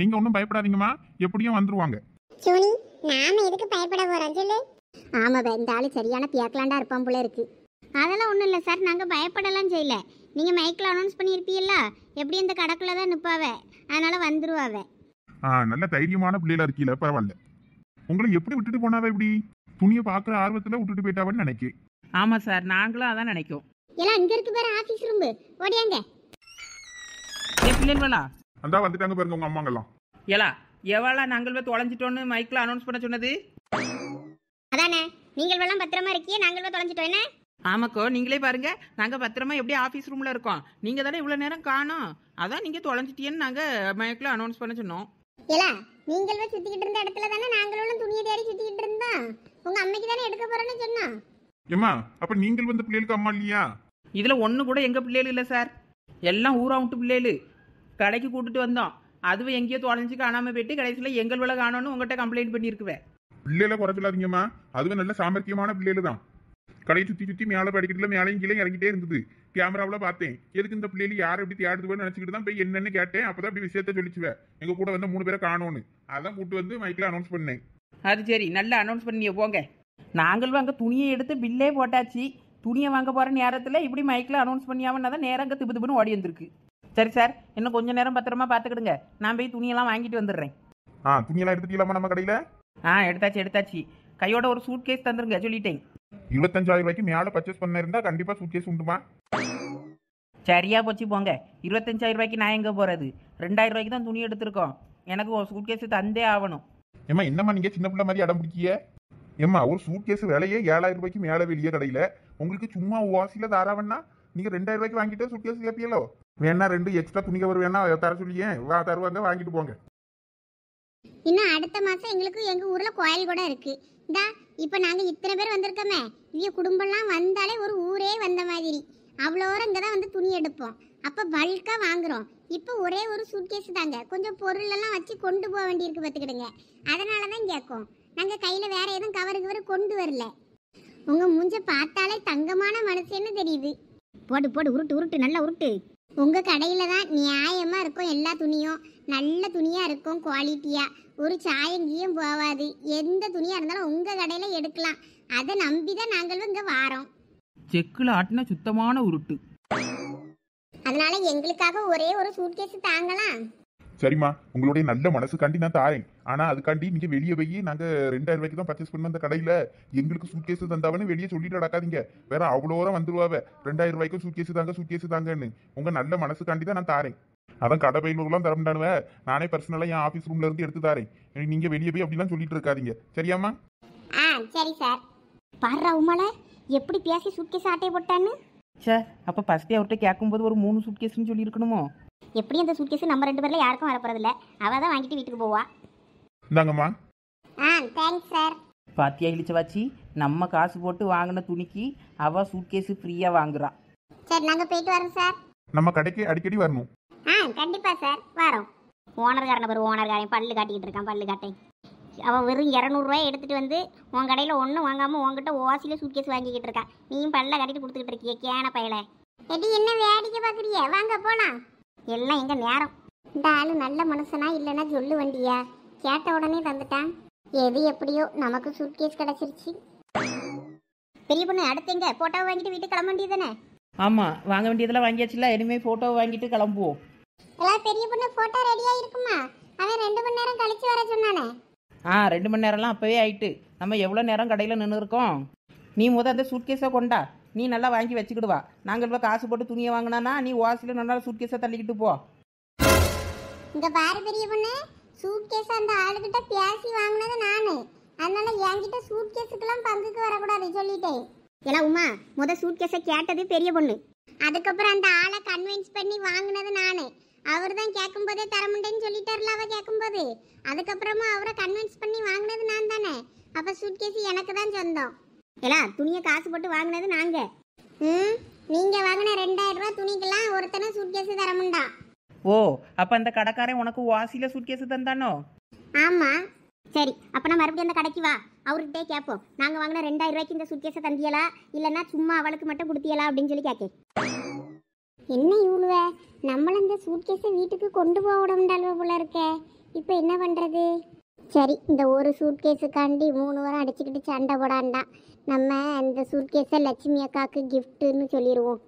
நீங்க ஒன்றும் பயப்படாதீங்கம்மா எப்படியும் வந்துருவாங்க சோனி நாம எதுக்கு பயப்பட போறோம் சொல்லு ஆமா இந்த ஆளு சரியான பியாக்கலாண்டா இருப்பான் போல இருக்கு அதெல்லாம் ஒன்றும் இல்லை சார் நாங்கள் பயப்படலாம் செய்யல நீங்கள் மைக்கில் அனௌன்ஸ் பண்ணியிருப்பீல்ல எப்படி இந்த கடைக்குள்ளே தான் நிற்பாவ அதனால வந்துருவாவ ஆ நல்ல தைரியமான புள்ளைல இருக்கீல பரவாயில்ல உங்களை எப்படி விட்டுட்டு போனாவே இப்படி துணியை பார்க்குற ஆர்வத்தில் விட்டுட்டு போயிட்டாவன்னு நினைக்கு ஆமாம் சார் நாங்களும் அதான் நினைக்கும் எல்லாம் இங்க இருக்கு பாரு ஆஃபீஸ் ரூம் ஓடியாங்க ஏ பிள்ளைங்களா அந்த வந்துட்டாங்க பாருங்க உங்க எல்லாம் ஏலா எவ்வளோ நாங்கள் தொலைஞ்சிட்டோன்னு மைக்கில் அனௌன்ஸ் பண்ண சொன்னது அதானே நீங்கள் எல்லாம் பத்திரமா இருக்கீங்க நாங்கள் தொலைஞ்சிட்டோம் என்ன ஆமாக்கோ நீங்களே பாருங்க நாங்க பத்திரமா எப்படி ஆபீஸ் ரூம்ல இருக்கோம் நீங்க தானே இவ்வளவு நேரம் காணோம் அதான் நீங்க தொலைஞ்சிட்டீங்கன்னு நாங்க மயக்கில் அனௌன்ஸ் பண்ண சொன்னோம் இல்ல நீங்களும் சுத்திக்கிட்டு இருந்த இடத்துல தானே நாங்களும் துணியை தேடி சுத்திக்கிட்டு இருந்தோம் உங்க அம்மைக்கு தானே எடுக்க போறேன்னு சொன்னோம் ஏமா அப்ப நீங்கள் வந்து பிள்ளைகளுக்கு அம்மா இல்லையா இதுல ஒண்ணு கூட எங்க பிள்ளைகள் இல்ல சார் எல்லாம் ஊரா விட்டு பிள்ளைகள் கடைக்கு கூட்டிட்டு வந்தோம் அதுவும் எங்கேயோ தொலைஞ்சு காணாம போயிட்டு கடைசியில் எங்கள் விலை காணும்னு உங்கள்கிட்ட கம்ப்ளைண்ட் பண்ணியிருக்குவேன் பிள்ளைல குறை அதுவும் நல்ல சாமர்த்தியமான பிள்ளைகள் தான் கடையை சுற்றி சுற்றி மேலே படிக்கல மேலேயும் கீழே இறங்கிட்டே இருந்தது கேமராவில் பார்த்தேன் எதுக்கு இந்த பிள்ளைகள் யார் எப்படி தேடுதுவேன்னு நினச்சிக்கிட்டு தான் போய் என்னன்னு கேட்டேன் அப்போ தான் அப்படி விஷயத்த சொல்லிச்சுவேன் எங்கள் கூட வந்து மூணு பேரை காணோன்னு அதான் கூட்டு வந்து மைக்கில் அனௌன்ஸ் பண்ணேன் அது சரி நல்லா அனௌன்ஸ் பண்ணிய போங்க நாங்களும் அங்கே துணியை எடுத்து பில்லே போட்டாச்சு துணியை வாங்க போகிற நேரத்தில் இப்படி மைக்கில் அனௌன்ஸ் பண்ணியாமன்னா தான் நேரம் அங்கே திபு திபுன்னு ஓடி வந்திருக்கு சரி சார் இன்னும் கொஞ்ச நேரம் பத்திரமா பார்த்துக்கிடுங்க நான் போய் துணியெல்லாம் வாங்கிட்டு வந்துடுறேன் ஆ துணியெல்லாம் எடுத்துட்டீங்களாமா நம்ம கடையில் ஆ எடுத்தாச்சு எடுத்தாச்சு கையோட ஒரு சூட் கேஸ் தந்துருங்க சொல்லிட்டேன் இருபத்தஞ்சாயிரம் ரூபாய்க்கு மேலே பர்ச்சேஸ் பண்ணிருந்தா கண்டிப்பாக சூட் கேஸ் உண்டுமா சரியா போச்சு போங்க இருபத்தஞ்சாயிரம் ரூபாய்க்கு நான் எங்கே போகிறது ரெண்டாயிரம் ரூபாய்க்கு தான் துணி எடுத்திருக்கோம் எனக்கு ஒரு சூட் கேஸ் தந்தே ஆகணும் ஏம்மா என்னம்மா நீங்கள் சின்ன பிள்ளை மாதிரி அடம் பிடிக்கிய ஏம்மா ஒரு சூட் கேஸ் விலையே ஏழாயிரம் ரூபாய்க்கு மேலே வெளியே கடையில் உங்களுக்கு சும்மா வாசியில் தாராவண்ணா நீங்க ரெண்டாயிரம் ரூபாய்க்கு வாங்கிட்டு சுட்டியா சேர்ப்பியலோ வேணா ரெண்டு எக்ஸ்ட்ரா துணி கவர் வேணா தர சொல்லியேன் வா தருவாங்க வாங்கிட்டு போங்க இன்னும் அடுத்த மாசம் எங்களுக்கு எங்க ஊர்ல கோயில் கூட இருக்கு இந்தா இப்ப நாங்க இத்தனை பேர் வந்திருக்கோமே இவங்க குடும்பம்லாம் வந்தாலே ஒரு ஊரே வந்த மாதிரி அவ்வளோ இங்கே தான் வந்து துணி எடுப்போம் அப்போ பல்காக வாங்குறோம் இப்போ ஒரே ஒரு சூட்கேஸ் தாங்க கொஞ்சம் பொருளெல்லாம் வச்சு கொண்டு போக வேண்டியிருக்கு பார்த்துக்கிடுங்க அதனால தான் கேட்கும் நாங்கள் கையில் வேற எதுவும் கவரு கவரு கொண்டு வரல உங்கள் மூஞ்ச பார்த்தாலே தங்கமான மனுஷன்னு தெரியுது போடு போடு உருட்டு உருட்டு நல்லா உருட்டு உங்கள் கடையில் தான் நியாயமாக இருக்கும் எல்லா துணியும் நல்ல துணியாக இருக்கும் குவாலிட்டியாக ஒரு சாயங்கியும் போகாது எந்த துணியாக இருந்தாலும் உங்கள் கடையில் எடுக்கலாம் அதை நம்பி தான் நாங்களும் இங்கே வாரோம் செக்கில் ஆட்டின சுத்தமான உருட்டு அதனால எங்களுக்காக ஒரே ஒரு சூட்கேஸ் தாங்கலாம் சரிம்மா உங்களுடைய நல்ல மனசுக்காண்டி நான் தாரேன் ஆனா அதுக்காண்டி நீங்க வெளியே போய் நாங்க ரெண்டாயிரம் ரூபாய்க்கு தான் பர்ச்சேஸ் பண்ண அந்த கடையில எங்களுக்கு சூட் கேஸ் தந்தாவன்னு வெளியே சொல்லிட்டு நடக்காதீங்க வேற அவ்வளோ தூரம் வந்துருவாவ ரெண்டாயிரம் ரூபாய்க்கு சூட் கேஸ் தாங்க சூட் கேஸ் தாங்கன்னு உங்க நல்ல மனசுக்காண்டி தான் நான் தாரேன் அதான் கடை பயிலுக்குலாம் தரமுடானுவ நானே பர்சனலா என் ஆஃபீஸ் ரூம்ல இருந்து எடுத்து தாரேன் நீங்க வெளியே போய் அப்படிலாம் சொல்லிட்டு இருக்காதீங்க சரியாம்மா ஆ சரி சார் பாரு எப்படி பேசி சூட் கேஸ் ஆட்டை போட்டான்னு சார் அப்போ ஃபஸ்ட்டே அவர்கிட்ட கேட்கும்போது ஒரு மூணு சூட் கேஸ்ன்னு சொல்லியிருக்கணுமோ எப்படியும் அந்த சூட்கேஸ் நம்ம ரெண்டு பேர்ல யாருக்கும் வரப்போறதில்ல அவ தான் வாங்கிட்டு வீட்டுக்கு போவா இந்தாங்கம்மா ஆ தேங்க்ஸ் சார் பாத்தியா இழிச்சவாச்சி நம்ம காசு போட்டு வாங்குன துணிக்கு அவ சூட்கேஸ் ஃப்ரீயா வாங்குறா சார் நாங்க போயிட்டு வரோம் சார் நம்ம கடைக்கு அடிக்கடி வரணும் ஆ கண்டிப்பா சார் வரோம் ஓனர் பேர் ஓனர் ஓனர்காரன் பல்லு காட்டிக்கிட்டு இருக்கான் பல்லு காட்டை அவ வெறும் இரநூறுவாய் எடுத்துட்டு வந்து உன் கடையில ஒண்ணு வாங்காமல் உங்ககிட்ட ஓசியில் சூட்கேஸ் வாங்கிக்கிட்டு இருக்கான் நீயும் பல்ல கட்டிட்டு கொடுத்துக்கிட்டு இருக்கிய கேன பயல எடி என்ன வேடிக்கை பார்க்குறிய வாங்க போனா எல்லாம் எங்க நேரம் இந்த ஆளு நல்ல மனுஷனா இல்லைன்னா சொல்லு வண்டியா கேட்ட உடனே தந்துட்டான் எது எப்படியோ நமக்கு கேஸ் கிடைச்சிருச்சு பெரிய பொண்ணு அடுத்து எங்க போட்டோ வாங்கிட்டு வீட்டுக்கு கிளம்ப வேண்டியதானே ஆமா வாங்க வேண்டியதெல்லாம் வாங்கியாச்சுல இனிமே போட்டோ வாங்கிட்டு கிளம்புவோம் எல்லாம் பெரிய பொண்ணு போட்டோ ரெடி ஆயிருக்குமா அவன் ரெண்டு மணி நேரம் கழிச்சு வர சொன்னானே ஆ ரெண்டு மணி நேரம்லாம் அப்பவே ஆயிட்டு நம்ம எவ்வளோ நேரம் கடையில் நின்று இருக்கோம் நீ முத அந்த சூட்கேஸை கொண்டா நீ நல்லா வாங்கி வச்சுக்கிடுவா நாங்கள் இப்போ காசு போட்டு துணியை வாங்கினானா நீ ஓசில நல்லா சூட்கேஸை தள்ளிக்கிட்டு போ இந்த பாரு பெரிய பொண்ணு சூட்கேஸ் அந்த ஆளுகிட்ட பேசி வாங்கினது நானு அதனால என்கிட்ட சூட்கேஸுக்கெல்லாம் பங்குக்கு வரக்கூடாது சொல்லிட்டேன் ஏன்னா உமா முத சூட்கேஸை கேட்டது பெரிய பொண்ணு அதுக்கப்புறம் அந்த ஆளை கன்வின்ஸ் பண்ணி வாங்கினது நானு அவர் தான் கேட்கும்போதே தரமுண்டேன்னு சொல்லிட்டார்ல அவ கேட்கும்போது அதுக்கப்புறமா அவரை கன்வின்ஸ் பண்ணி வாங்கினது நான் தானே அப்போ சூட்கேஸ் எனக்கு தான் சொந்தம் ஏடா துணியை காசு போட்டு வாங்கினது நாங்க ம் நீங்க வாங்கின ரெண்டாயிரம் ரூபாய் துணிக்கெல்லாம் ஒருத்தனை சூட்கேஸ் தரமுண்டா ஓ அப்ப அந்த கடைக்காரன் உனக்கு வாசியில சூட்கேஸ் தந்தானோ ஆமா சரி அப்ப நான் மறுபடியும் அந்த கடைக்கு வா அவர்கிட்டே கேட்போம் நாங்க வாங்கின ரெண்டாயிரம் ரூபாய்க்கு இந்த சூட்கேஸ் தந்தியலா இல்லைன்னா சும்மா அவளுக்கு மட்டும் கொடுத்தியலா அப்படின்னு சொல்லி கேட்க என்ன இவ்வளவு நம்மள இந்த சூட்கேஸை வீட்டுக்கு கொண்டு போக விட போல இருக்க இப்போ என்ன பண்றது சரி இந்த ஒரு சூட்கேஸுக்காண்டி மூணு வாரம் அடிச்சுக்கிட்டு சண்டை போடாண்டா நம்ம இந்த சூட்கேஸை லட்சுமி அக்காவுக்கு கிஃப்ட்டுன்னு சொல்லிடுவோம்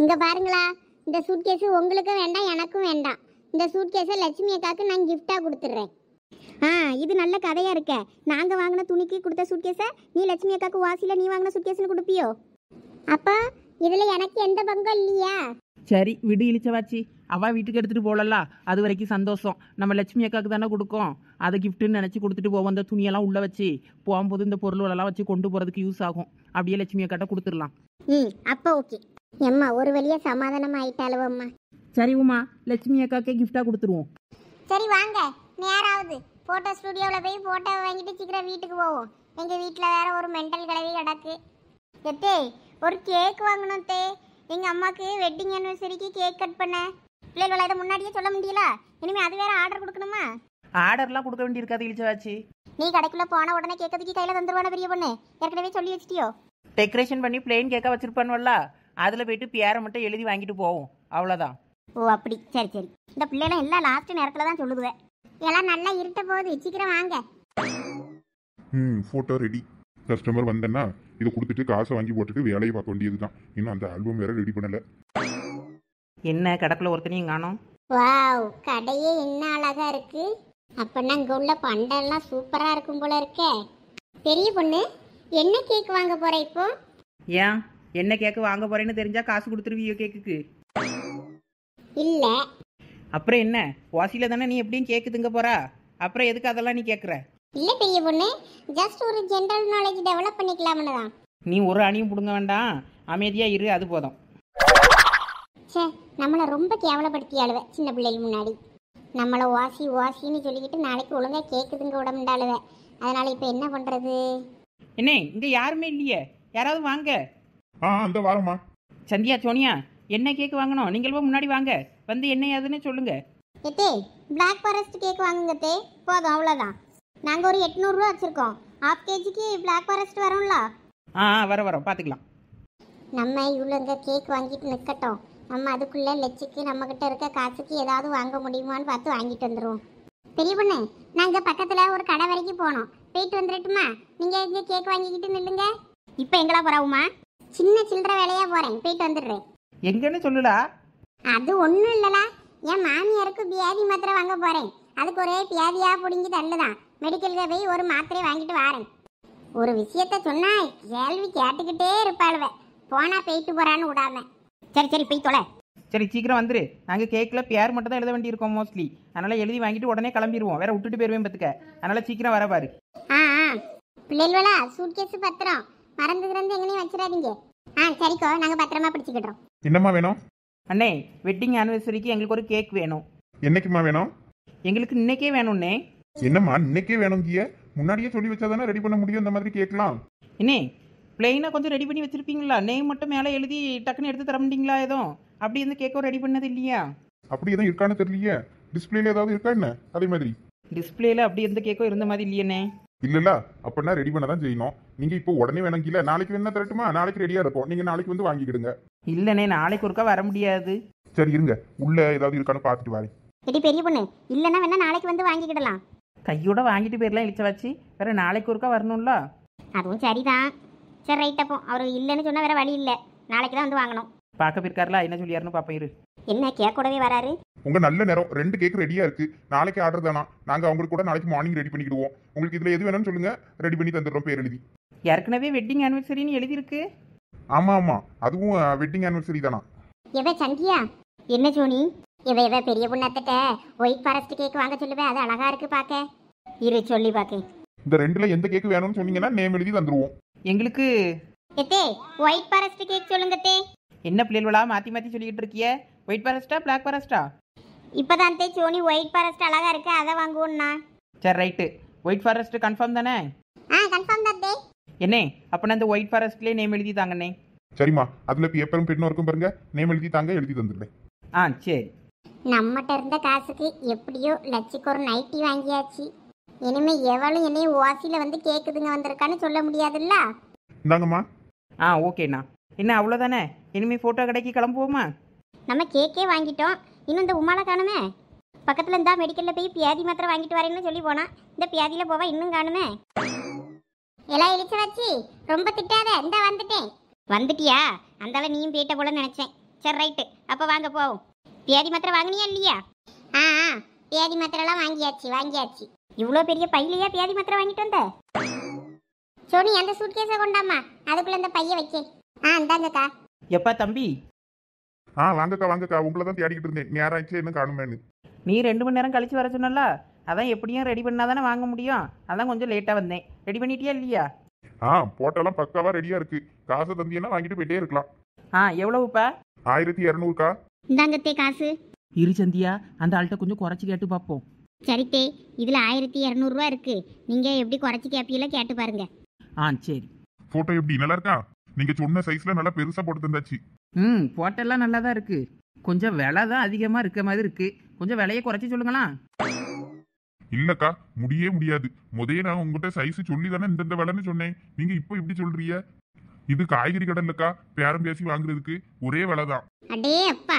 இங்கே பாருங்களா இந்த சூட்கேஸு உங்களுக்கும் வேண்டாம் எனக்கும் வேண்டாம் இந்த சூட்கேஸை லட்சுமி அக்காவுக்கு நான் கிஃப்டாக கொடுத்துட்றேன் ஆ இது நல்ல கதையாக இருக்க நாங்கள் வாங்கின துணிக்கு கொடுத்த சூட்கேஸை நீ லட்சுமி அக்காவுக்கு வாசியில் நீ வாங்கின சூட்கேஸ்னு கொடுப்பியோ அப்போ இதில் எனக்கு எந்த பங்கும் இல்லையா சரி விடு இழிச்சவாச்சி அவள் வீட்டுக்கு எடுத்துகிட்டு போகலல்ல அது வரைக்கும் சந்தோஷம் நம்ம லட்சுமி அக்காவுக்கு தானே கொடுக்கும் அதை கிஃப்ட்டுன்னு நினச்சி கொடுத்துட்டு போவோம் அந்த துணியெல்லாம் உள்ளே வச்சு போகும்போது இந்த பொருளெல்லாம் வச்சு கொண்டு போகிறதுக்கு யூஸ் ஆகும் அப்படியே லட்சுமி அக்காட்ட கொடுத்துடலாம் ம் அப்போ ஓகே எம்மா ஒரு வழியாக சமாதானம் ஆயிட்டாளுவம்மா சரி உமா லட்சுமி அக்காக்கே கிஃப்டாக கொடுத்துருவோம் சரி வாங்க நேராவது ஃபோட்டோ ஸ்டுடியோவில் போய் ஃபோட்டோ வாங்கிட்டு சீக்கிரம் வீட்டுக்கு போவோம் எங்கள் வீட்டில் வேற ஒரு மென்டல் கிளவி கிடக்கு எத்தே ஒரு கேக் வாங்கணும் தே எங்கள் அம்மாவுக்கு வெட்டிங் அனிவர்சரிக்கு கேக் கட் பண்ண பிள்ளைகள் இதை முன்னாடியே சொல்ல முடியல இனிமே அது வேற ஆர்டர் கொடுக்கணுமா ஆர்டர்லாம் கொடுக்க வேண்டியிருக்காது இழிச்சவாச்சி நீ கடைக்குள்ள போன உடனே கேட்கறதுக்கு கையில தந்துருவான பெரிய பொண்ணு ஏற்கனவே சொல்லி வச்சிட்டியோ டெக்கரேஷன் பண்ணி பிளெயின் கேக்கா வச்சிருப்பான்வல்ல அதுல போயிட்டு பியாரை மட்டும் எழுதி வாங்கிட்டு போவோம் அவ்வளவுதான் ஓ அப்படி சரி சரி இந்த பிள்ளைலாம் எல்லாம் லாஸ்ட் நேரத்துல தான் சொல்லுதுவேன் எல்லாம் நல்லா இருட்ட போகுது வச்சிக்கிறேன் வாங்க ம் ஃபோட்டோ ரெடி கஸ்டமர் வந்தேன்னா இதை கொடுத்துட்டு காசை வாங்கி போட்டுட்டு வேலையை பார்க்க வேண்டியது தான் இன்னும் அந்த ஆல்பம் வேற ரெடி பண்ணலை என்ன கடக்குள்ள ஒருத்தனையும் காணும் வாவ் கடையே என்ன அழகா இருக்கு அப்பனா இங்க உள்ள பண்டெல்லாம் சூப்பரா இருக்கும் போல இருக்கே பெரிய பொண்ணு என்ன கேக் வாங்க போற இப்போ ஏன் என்ன கேக்கு வாங்க போறேன்னு தெரிஞ்சா காசு கொடுத்துருவியோ கேக்குக்கு இல்ல அப்புறம் என்ன வாசியில தானே நீ எப்படியும் கேக்கு திங்க போறா அப்புறம் எதுக்கு அதெல்லாம் நீ கேக்குற இல்ல பெரிய பொண்ணு ஜஸ்ட் ஒரு ஜெனரல் நாலேஜ் டெவலப் பண்ணிக்கலாம்னு தான் நீ ஒரு அணியும் பிடுங்க வேண்டாம் அமைதியா இரு அது போதும் சே நம்மளை ரொம்ப கேவலப்படுத்தி அழுவ சின்ன பிள்ளைகள் முன்னாடி நம்மளை வாசி வாசின்னு சொல்லிக்கிட்டு நாளைக்கு ஒழுங்காக கேட்குதுங்க உடம்புண்டாளுவ அதனால் இப்போ என்ன பண்ணுறது என்ன இங்கே யாருமே இல்லையே யாராவது வாங்க ஆ அந்த சந்தியா சோனியா என்ன கேக் வாங்கணும் நீங்களும் முன்னாடி வாங்க வந்து என்ன ஏதுன்னு சொல்லுங்க எத்தே பிளாக் ஃபாரஸ்ட் கேக் வாங்குங்க தே போதும் அவ்வளோதான் நாங்கள் ஒரு எட்நூறுரூவா வச்சுருக்கோம் ஹாஃப் கேஜிக்கு பிளாக் ஃபாரஸ்ட் வரும்ல ஆ வர வரோம் பார்த்துக்கலாம் நம்ம இவ்வளோங்க கேக் வாங்கிட்டு நிற்கட்டும் நம்ம அதுக்குள்ளே லட்சுக்கு நம்மக்கிட்ட இருக்க காசுக்கு ஏதாவது வாங்க முடியுமான்னு பார்த்து வாங்கிட்டு வந்துடுவோம் பெரிய பொண்ணு நாங்கள் பக்கத்தில் ஒரு கடை வரைக்கும் போனோம் போயிட்டு வந்துடட்டுமா நீங்கள் இங்கே கேக் வாங்கிக்கிட்டு நில்லுங்க இப்போ எங்களா போகிறவுமா சின்ன சில்லற வேலையாக போகிறேன் போயிட்டு வந்துடுறேன் எங்கன்னு சொல்லுடா அது ஒன்றும் இல்லைடா என் மாமியாருக்கு வியாதி மாத்திரை வாங்க போகிறேன் அதுக்கு ஒரே வியாதியாக பிடிங்கி தள்ளுதான் மெடிக்கலுக்கு போய் ஒரு மாத்திரை வாங்கிட்டு வாரேன் ஒரு விஷயத்த சொன்னா கேள்வி கேட்டுக்கிட்டே இருப்பாளுவ போனா போயிட்டு போறான்னு விடாம சரி சரி போய் தொலை சரி சீக்கிரம் வந்துரு நாங்கள் கேக்கில் பேர் மட்டும் தான் எழுத வேண்டியிருக்கோம் மோஸ்ட்லி அதனால் எழுதி வாங்கிட்டு உடனே கிளம்பிடுவோம் வேற விட்டுட்டு போயிருவேன் பார்த்துக்க அதனால் சீக்கிரம் வர பாரு ஆ ஆ பிள்ளைகளா சூட்கேஸ் பத்திரம் மறந்து கிடந்து எங்கேயும் வச்சிடாதீங்க ஆ சரிக்கோ நாங்கள் பத்திரமா பிடிச்சிக்கிட்டோம் என்னம்மா வேணும் அண்ணே வெட்டிங் ஆனிவர்சரிக்கு எங்களுக்கு ஒரு கேக் வேணும் என்னைக்குமா வேணும் எங்களுக்கு இன்னைக்கே வேணும்ண்ணே என்னம்மா இன்னைக்கே வேணும் வேணுங்கிய முன்னாடியே சொல்லி வச்சாதானே ரெடி பண்ண முடியும் இந்த மாதிரி கேட்கலாம் என்னே பிளெயினாக கொஞ்சம் ரெடி பண்ணி வச்சுருப்பீங்களா நேம் மட்டும் மேலே எழுதி டக்குன்னு எடுத்து தர முடியுங்களா எதுவும் அப்படி இருந்து கேக்கும் ரெடி பண்ணது இல்லையா அப்படி எதுவும் இருக்கான்னு தெரியலையே டிஸ்பிளேல ஏதாவது இருக்கா என்ன அதே மாதிரி டிஸ்பிளேல அப்படி எந்த கேக்கோ இருந்த மாதிரி இல்லையனே இல்லல்ல அப்படின்னா ரெடி பண்ண தான் செய்யணும் நீங்க இப்போ உடனே வேணாங்கல நாளைக்கு வேணா தரட்டுமா நாளைக்கு ரெடியா இருக்கும் நீங்க நாளைக்கு வந்து வாங்கிக்கிடுங்க இல்லனே நாளைக்கு ஒருக்கா வர முடியாது சரி இருங்க உள்ள ஏதாவது இருக்கான்னு பார்த்துட்டு வாரேன் எடி பெரிய பொண்ணு இல்லனா வேணா நாளைக்கு வந்து வாங்கிக்கிடலாம் கையோட வாங்கிட்டு போயிடலாம் இழிச்ச வச்சு வேற நாளைக்கு ஒருக்கா வரணும்ல அதுவும் சரிதான் சரி ரைட் அப்போ அவர் இல்லைன்னு சொன்னால் வேறு வழி இல்லை நாளைக்கு தான் வந்து வாங்கணும் பார்க்க இருக்காருல என்ன சொல்லியாருன்னு பார்ப்போம் என்ன கேக் கூடவே வராரு உங்க நல்ல நேரம் ரெண்டு கேக் ரெடியா இருக்கு நாளைக்கு ஆர்டர் தானா நாங்க அவங்களுக்கு கூட நாளைக்கு மார்னிங் ரெடி பண்ணிக்கிடுவோம் உங்களுக்கு இதுல எது வேணும்னு சொல்லுங்க ரெடி பண்ணி தந்துடுறோம் பேர் எழுதி ஏற்கனவே வெட்டிங் ஆனிவர்சரின்னு எழுதிருக்கு ஆமா ஆமா அதுவும் வெட்டிங் ஆனிவர்சரி தானா எதை சங்கியா என்ன ஜோனி இவ இவ பெரிய பொண்ணாத்திட்ட ஒயிட் ஃபாரஸ்ட் கேக் வாங்க சொல்லுவேன் அது அழகா இருக்கு பார்க்க இரு சொல்லி பார்க்க இந்த ரெண்டுல எந்த கேக் வேணும்னு சொன்னீங்கன்னா நேம் எழுதி தந்துருவோம் எங்களுக்கு எத்தே ஒயிட் ஃபாரஸ்ட் கேக் சொல்லுங்க தே என்ன பிள்ளைகளா மாத்தி மாத்தி சொல்லிட்டு இருக்கீய ஒயிட் ஃபாரஸ்டா பிளாக் ஃபாரஸ்டா இப்போதான் தே சோனி ஒயிட் ஃபாரஸ்ட் அழகா இருக்கு அதை வாங்குவோம்னா சரி ரைட்டு ஒயிட் ஃபாரஸ்ட் கன்ஃபார்ம் தானே ஆ கன்ஃபார்ம் தான் தே என்னே நான் அந்த ஒயிட் ஃபாரஸ்ட்லயே நேம் எழுதி தாங்கண்ணே சரிம்மா அதுல பேப்பரும் பென்னும் இருக்கும் பாருங்க நேம் எழுதி தாங்க எழுதி தந்துடுறேன் ஆ சரி நம்மட்ட இருந்த காசுக்கு எப்படியோ லட்சிக்கு ஒரு நைட்டி வாங்கியாச்சு இனிமே எவளும் என்னைய வாசியில வந்து கேக்குதுங்க வந்திருக்கான்னு சொல்ல முடியாதுல்ல இந்தாங்கம்மா ஆ ஓகேண்ணா என்ன அவ்வளோதானே இனிமேல் ஃபோட்டோ கடைக்கு கிளம்புவோமா நம்ம கேக்கே வாங்கிட்டோம் இன்னும் இந்த உமால காணுமே பக்கத்துல இருந்தா மெடிக்கல்ல போய் பியாதி மாத்திரை வாங்கிட்டு வரேன்னு சொல்லி போனா இந்த பியாதியில போவா இன்னும் காணுமே எல்லாம் இழிச்ச வச்சு ரொம்ப திட்டாத இந்த வந்துட்டேன் வந்துட்டியா அந்தால நீயும் போயிட்ட போல நினைச்சேன் சரி ரைட்டு அப்ப வாங்க போவோம் பியாதி மாத்திரை வாங்கினியா இல்லையா ஆ ஆ பியாதி மாத்திரைலாம் வாங்கியாச்சு வாங்கியாச்சு இவ்வளோ பெரிய பையிலையா பியாதி மாத்திரை வாங்கிட்டு வந்த சோனி அந்த சூட்கேஸை கொண்டாமா அதுக்குள்ள அந்த பைய வைக்க ஆ இந்தாங்கக்கா எப்பா தம்பி ஆ வாங்கக்கா வாங்கக்கா உங்களை தான் தேடிக்கிட்டு இருந்தேன் நேராச்சு என்ன காணுமேனு நீ ரெண்டு மணி நேரம் கழிச்சு வர சொன்னல அதான் எப்படியும் ரெடி பண்ணால் தானே வாங்க முடியும் அதான் கொஞ்சம் லேட்டாக வந்தேன் ரெடி பண்ணிட்டியா இல்லையா ஆ போட்டெல்லாம் பக்காவா ரெடியா இருக்கு காசு தந்தியெல்லாம் வாங்கிட்டு போயிட்டே இருக்கலாம் ஆ எவ்வளவுப்பா ஆயிரத்தி இரநூறுக்கா இந்தாங்கத்தே காசு இரு சந்தியா அந்த ஆள்கிட்ட கொஞ்சம் குறைச்சி கேட்டு பார்ப்போம் சரித்தே இதில் ஆயிரத்தி இரநூறுவா இருக்கு நீங்க எப்படி குறைச்சி கேப்பீங்களா கேட்டு பாருங்க ஆ சரி போட்டோ எப்படி நல்லா இருக்கா நீங்க சொன்ன சைஸ்ல நல்லா பெருசா போட்டு தந்தாச்சு ம் போட்டெல்லாம் நல்லா தான் இருக்கு கொஞ்சம் விலை தான் அதிகமா இருக்க மாதிரி இருக்கு கொஞ்சம் விலையை குறைச்சி சொல்லுங்களா இல்லக்கா முடியே முடியாது முதைய நான் உங்ககிட்ட சைஸ் சொல்லி தானே இந்த விலைன்னு சொன்னேன் நீங்க இப்போ இப்படி சொல்றீங்க இது காய்கறி கடல்லக்கா பேரம் பேசி வாங்குறதுக்கு ஒரே விலை அடே அப்பா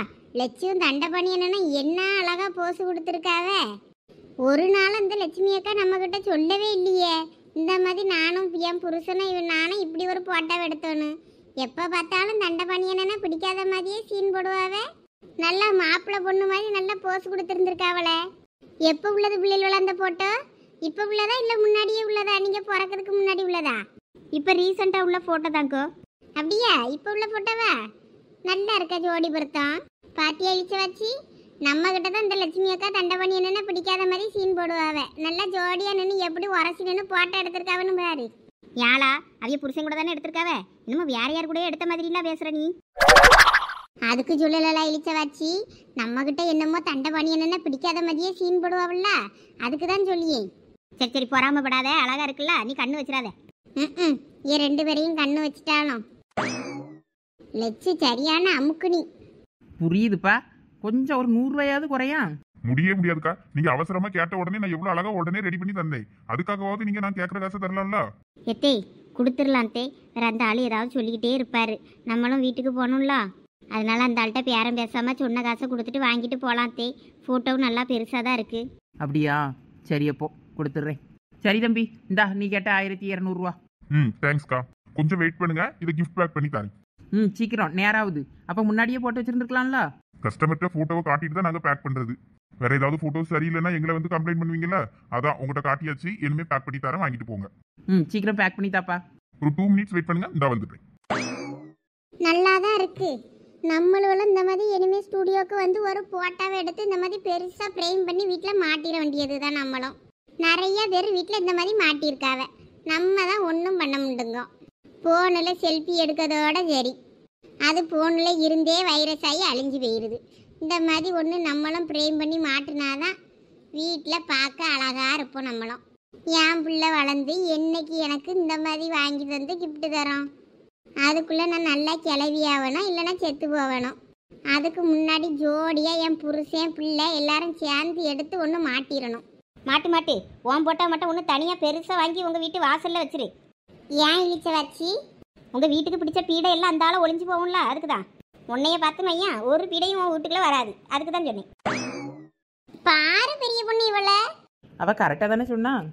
தண்டை பண்ணி என்ன அழகா போஸ் கொடுத்துருக்காவ ஒரு நாள் இந்த லட்சுமி அக்கா நம்ம கிட்ட சொல்லவே இல்லையே இந்த மாதிரி நானும் என் புருஷனும் இவன் நானும் இப்படி ஒரு போட்டோ எடுத்தோன்னு எப்போ பார்த்தாலும் தண்டபணியனா பிடிக்காத மாதிரியே சீன் போடுவாவே நல்லா மாப்பிள்ளை பொண்ணு மாதிரி நல்லா போஸ் கொடுத்துருந்துருக்காவளே எப்போ உள்ளது பிள்ளைகள் விளாந்த போட்டோ இப்போ உள்ளதா இல்லை முன்னாடியே உள்ளதா நீங்கள் பிறக்கிறதுக்கு முன்னாடி உள்ளதா இப்ப ரீசெண்டா உள்ள போட்டோ தாங்கோ அப்படியா இப்ப உள்ள போட்டோவா நல்லா இருக்கா ஜோடி பொருத்தம் பாட்டி அழிச்ச வச்சு நம்ம கிட்ட தான் இந்த லட்சுமி அக்கா தண்டபணி என்னென்ன பிடிக்காத மாதிரி சீன் போடுவாவ நல்லா ஜோடியா நின்னு எப்படி உரசி நின்று போட்டோ எடுத்திருக்காவன்னு பாரு யாழா அவைய புருஷன் கூட தானே எடுத்திருக்காவ இன்னமும் வேற யார் கூட எடுத்த மாதிரி எல்லாம் பேசுற நீ அதுக்கு சொல்லலா இழிச்ச நம்ம கிட்ட என்னமோ தண்டபணி பணி என்னென்ன பிடிக்காத மாதிரியே சீன் போடுவாவில்ல அதுக்கு தான் சொல்லியே சரி சரி பொறாமப்படாத அழகா இருக்குல்ல நீ கண்ணு வச்சிடாத ம் ஏன் ரெண்டு பேரையும் கண்ணு வச்சுட்டாலும் லெச்சு சரியான நீ புரியுதுப்பா கொஞ்சம் ஒரு நூறு ரூபாயாவது குறையா முடியே முடியாதுக்கா நீங்க அவசரமா கேட்ட உடனே நான் எவ்வளவு அழகா உடனே ரெடி பண்ணி தந்தேன் அதுக்காகவாவது நீங்க நான் கேட்கற காசு தரலாம்ல எத்தே கொடுத்துடலாம் தே வேற அந்த ஆள் ஏதாவது சொல்லிக்கிட்டே இருப்பாரு நம்மளும் வீட்டுக்கு போகணும்ல அதனால அந்த ஆள்கிட்ட பேரம் பேசாம சொன்ன காசை கொடுத்துட்டு வாங்கிட்டு போலாம் தே போட்டோவும் நல்லா பெருசா தான் இருக்கு அப்படியா சரி அப்போ கொடுத்துட்றேன் சரி தம்பி இந்தா நீ கேட்ட ஆயிரத்தி இரநூறுவா ம் தேங்க்ஸ்க்கா கொஞ்சம் வெயிட் பண்ணுங்க இதை கிஃப்ட் பேக் பண்ணி தரேன் ம் சீக்கிரம் நேராவது அப்போ முன்னாடியே போட்டு வச்சிருந்துருக்கலாம்ல கஸ்டமர்கிட்ட ஃபோட்டோவை காட்டிட்டு தான் நாங்கள் பேக் பண்ணுறது வேற ஏதாவது ஃபோட்டோ சரியில்லைன்னா எங்களை வந்து கம்ப்ளைண்ட் பண்ணுவீங்களா அதான் உங்கள்கிட்ட காட்டியாச்சு இனிமேல் பேக் பண்ணி தரேன் வாங்கிட்டு போங்க ம் சீக்கிரம் பேக் பண்ணி தாப்பா ஒரு டூ மினிட்ஸ் வெயிட் பண்ணுங்க இந்தா வந்துடுறேன் நல்லா தான் இருக்கு நம்மளோட இந்த மாதிரி எனிமே ஸ்டூடியோக்கு வந்து ஒரு போட்டோவை எடுத்து இந்த மாதிரி பெருசாக ஃப்ரேம் பண்ணி வீட்டில் மாட்டிட வேண்டியது தான் நம்மளும் நிறைய பேர் வீட்டில் இந்த மாதிரி மாட்டியிருக்காவ நம்ம தான் ஒன்றும் பண்ண முடியுங்க ஃபோனில் செல்ஃபி எடுக்கிறதோட சரி அது ஃபோனில் இருந்தே வைரஸ் ஆகி அழிஞ்சு போயிடுது இந்த மாதிரி ஒன்று நம்மளும் ப்ரேம் பண்ணி மாட்டினாதான் வீட்டில் பார்க்க அழகாக இருப்போம் நம்மளும் என் பிள்ளை வளர்ந்து என்னைக்கு எனக்கு இந்த மாதிரி வாங்கி தந்து கிஃப்ட்டு தரோம் அதுக்குள்ளே நான் நல்லா கிளவி ஆகணும் இல்லைன்னா செத்து போகணும் அதுக்கு முன்னாடி ஜோடியாக என் புருஷன் பிள்ளை எல்லாரும் சேர்ந்து எடுத்து ஒன்று மாட்டிடணும் மாட்டு மாட்டு ஓம் போட்டால் மட்டும் ஒன்று தனியாக பெருசாக வாங்கி உங்கள் வீட்டு வாசலில் வச்சிரு ஏன் இழிச்ச வச்சு உங்கள் வீட்டுக்கு பிடிச்ச பீடை எல்லாம் அந்த ஒளிஞ்சு போகும்ல அதுக்கு தான் உன்னைய பார்த்து மையா ஒரு பீடையும் உன் வீட்டுக்குள்ளே வராது அதுக்கு தான் சொன்னேன் பாரு பெரிய பொண்ணு இவள அவ கரெக்டாக தானே சொன்னான்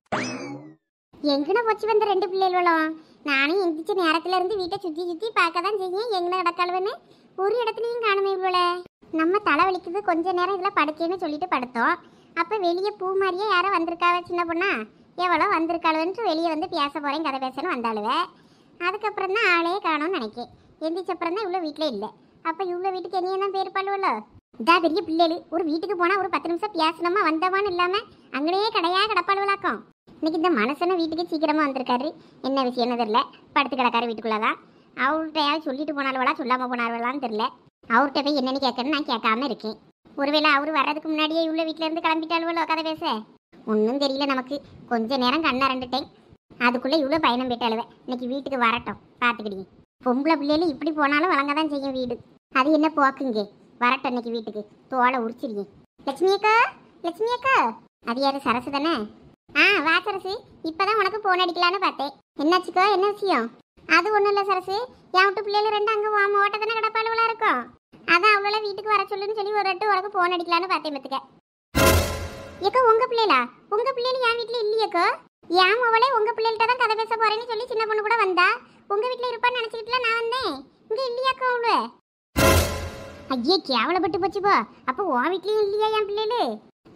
எங்கன்னா போச்சு வந்த ரெண்டு பிள்ளைகளும் நானும் எந்திரிச்ச நேரத்துல இருந்து வீட்டை சுற்றி சுற்றி பார்க்க தான் செய்யும் எங்கே கிடக்காளுவன்னு ஒரு இடத்துலையும் காணுமே இவ்வளோ நம்ம தலைவலிக்குது கொஞ்ச நேரம் இதில் படுக்கேன்னு சொல்லிட்டு படுத்தோம் அப்போ வெளியே பூ மாதிரியே யாரோ வந்திருக்காவ சின்ன பொண்ணா எவ்வளோ வந்திருக்காளுன்ட்டு வெளியே வந்து பேச போகிறேன் கதை பேசணும் வந்தாளுவேன் அதுக்கப்புறம் தான் ஆளே காணும்னு நினைக்கேன் அப்புறம் தான் இவ்வளோ வீட்டிலே இல்லை அப்போ இவ்வளோ வீட்டுக்கு என்ன தான் பேர் பண்ணுவல இதா பெரிய பிள்ளைகள் ஒரு வீட்டுக்கு போனால் ஒரு பத்து நிமிஷம் பேசணுமா வந்தவான்னு இல்லாமல் அங்கேயே கடையாக கடப்பாளுவலாக்கும் இன்னைக்கு இந்த மனசனை வீட்டுக்கு சீக்கிரமாக வந்திருக்காரு என்ன விஷயம்னு தெரில படுத்து கிடக்காரு வீட்டுக்குள்ளே தான் அவர்கிட்ட யாரும் சொல்லிட்டு போனாலும் சொல்லாமல் போனாலும் தெரில அவர்கிட்ட போய் என்னென்னு கேட்கணும்னு நான் கேட்காம இருக்கேன் ஒருவேளை அவரு வர்றதுக்கு முன்னாடியே உள்ள வீட்ல இருந்து உள்ள கதை பேச ஒன்றும் தெரியல நமக்கு கொஞ்ச நேரம் கண்ணை ரெண்டுட்டேன் அதுக்குள்ளே இவ்வளோ பயணம் போயிட்டாளுவேன் இன்னைக்கு வீட்டுக்கு வரட்டும் பார்த்துக்கிடுங்க பொம்பளை பிள்ளையில இப்படி போனாலும் வழங்க தான் செய்யும் வீடு அது என்ன போக்குங்க வரட்டும் இன்னைக்கு வீட்டுக்கு தோலை உரிச்சிருங்க லட்சுமி அக்கா லட்சுமி அக்கா அது யாரு சரசு தானே ஆ வா சரசு இப்போதான் உனக்கு ஃபோன் அடிக்கலான்னு பார்த்தேன் என்னாச்சுக்கோ என்ன விஷயம் அது ஒன்றும் இல்லை சரசு என் விட்டு பிள்ளைகள் ரெண்டு அங்கே ஓம ஓட்டத்தானே கிடப்பாளுவலாக இருக்கும் அதான் அவளோட வீட்டுக்கு வர சொல்லுன்னு சொல்லி ஒரு ரெட்டு உனக்கு ஃபோன் அடிக்கலான்னு பார்த்தேன் பார்த்துக்க ஏக்கோ உங்க பிள்ளைகளா உங்க பிள்ளைகள் என் வீட்டுல இல்லையேக்கோ ஏன் அவளே உங்க பிள்ளைகிட்ட தான் கதை பேச போறேன்னு சொல்லி சின்ன பொண்ணு கூட வந்தா உங்க வீட்டுல இருப்பான்னு நினைச்சுக்கிட்டுல நான் வந்தேன் இங்க இல்லையாக்கோ அவளு ஐயே கேவலப்பட்டு போச்சு போ அப்போ உன் வீட்லயும் இல்லையா என் பிள்ளைகளு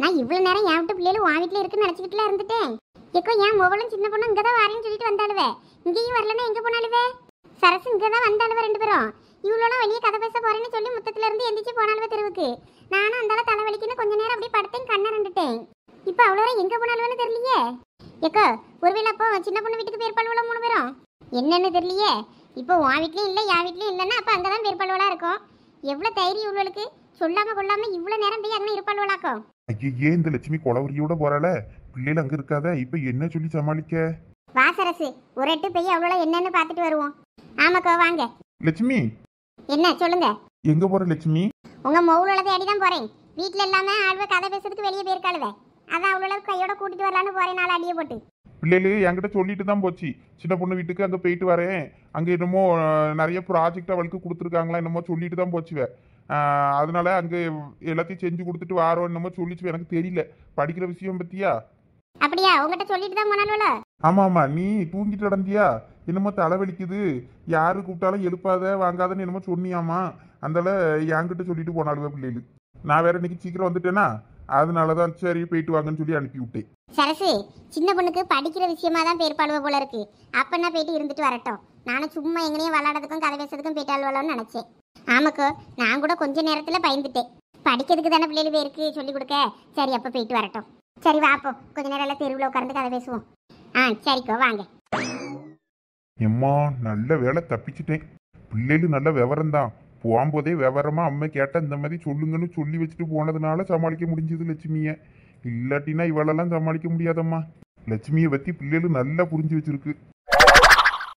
நான் இவ்வளவு நேரம் என் விட்டு பிள்ளைல உன் வீட்டுல இருக்குன்னு நினைச்சுக்கிட்டுல இருந்துட்டேன் ஏக்கோ என் ஓவலும் சின்ன பொண்ணு இங்கே தான் வரேன்னு சொல்லிட்டு வந்தாளுவே இங்கேயும் வரலன்னா எங்க போனாலுவே சரசு இங்கே தான் வந்தாளுவே ரெண்டு பேரும் இவ்வளோனா வெளியே கதை பேச போறேன்னு சொல்லி முத்தத்துல இருந்து எந்திரிச்சு போனாலும் தெருவுக்கு நானும் அந்தால தலைவலிக்குன்னு கொஞ்ச நேரம் அப்படியே படுத்தேன் கண்ணை ரெண்டுட்டேன் இப்போ அவ்வளோ எங்க போனாலும் தெரியலையே ஏக்கா ஒருவேளை அப்போ சின்ன பொண்ணு வீட்டுக்கு பேர்பால்வள மூணு பேரும் என்னென்னு தெரியலையே இப்போ உன் வீட்லேயும் இல்லை என் வீட்லயும் இல்லைன்னா அப்போ அங்கே தான் பேர்பால்வளா இருக்கும் எவ்வளோ தைரியம் உள்ளவளுக்கு சொல்லாம கொள்ளாம இவ்வளோ நேரம் போய் அங்கே இருப்பாள்வளாக்கோ ஐயே இந்த லட்சுமி கொலவரியோட போறாள பிள்ளைகள் அங்க இருக்காத இப்ப என்ன சொல்லி சமாளிக்க வாசரசு ஒரு எட்டு போய் அவ்வளோ என்னன்னு பார்த்துட்டு வருவோம் ஆமாக்கோ வாங்க லட்சுமி என்ன சொல்லுங்க எங்க போற லட்சுமி உங்க மவுளோட தேடி தான் போறேன் வீட்ல இல்லாம ஆழ்வ கதை பேசுறதுக்கு வெளியே போயிருக்காளுவ அதான் அவளோட கையோட கூட்டிட்டு வரலாம்னு போறேன் நாள அடிய போட்டு பிள்ளைகளே என்கிட்ட சொல்லிட்டு தான் போச்சு சின்ன பொண்ணு வீட்டுக்கு அங்கே போயிட்டு வரேன் அங்கே என்னமோ நிறைய ப்ராஜெக்ட் அவளுக்கு கொடுத்துருக்காங்களா என்னமோ சொல்லிட்டு தான் போச்சுவ அஹ், அதனால அங்கே எல்லாத்தையும் செஞ்சு கொடுத்துட்டு வாரோம் என்னமோ சொல்லிச்சு எனக்கு தெரியல படிக்கிற விஷயம் பத்தியா அப்படியா உங்ககிட்ட சொல்லிட்டு தான் போனாலும் ஆமா ஆமா நீ தூங்கிட்டு நடந்தியா என்னமோ தலைவலிக்குது யாரு கூப்பிட்டாலும் எழுப்பாத வாங்காதன்னு என்னமோ சொன்னியாமா அந்தால என்கிட்ட சொல்லிட்டு போனாலுவே பிள்ளைகள் நான் வேற இன்னைக்கு சீக்கிரம் வந்துட்டேனா அதனால தான் சரி போயிட்டு வாங்கன்னு சொல்லி அனுப்பி விட்டேன் சரசு சின்ன பொண்ணுக்கு படிக்கிற விஷயமா தான் பேர் பேர்பாடுவ போல இருக்கு என்ன போயிட்டு இருந்துட்டு வரட்டும் நானும் சும்மா எங்கனையும் விளாடதுக்கும் கதை பேசுறதுக்கும் போயிட்டாள்வலோன்னு நினைச்சேன் ஆமாக்கோ நான் கூட கொஞ்ச நேரத்துல பயந்துட்டேன் படிக்கிறதுக்கு தானே பிள்ளைகள் பேருக்கு சொல்லி கொடுக்க சரி அப்போ போயிட்டு வரட்டும் சரி வாப்போ கொஞ்ச நேரம் எல்லாம் தெருவில் உட்காந்து கதை பேசுவோம் ஆ சரிக்கோ வாங்க எம்மா நல்ல வேலை தப்பிச்சிட்டேன் பிள்ளைகளும் நல்ல விவரம் தான் போகும்போதே விவரமா அம்மா கேட்டால் இந்த மாதிரி சொல்லுங்கன்னு சொல்லி வச்சுட்டு போனதுனால சமாளிக்க முடிஞ்சது லட்சுமியை இல்லாட்டினா இவளெல்லாம் சமாளிக்க முடியாதம்மா லட்சுமியை பற்றி பிள்ளைகளும் நல்லா புரிஞ்சு வச்சிருக்கு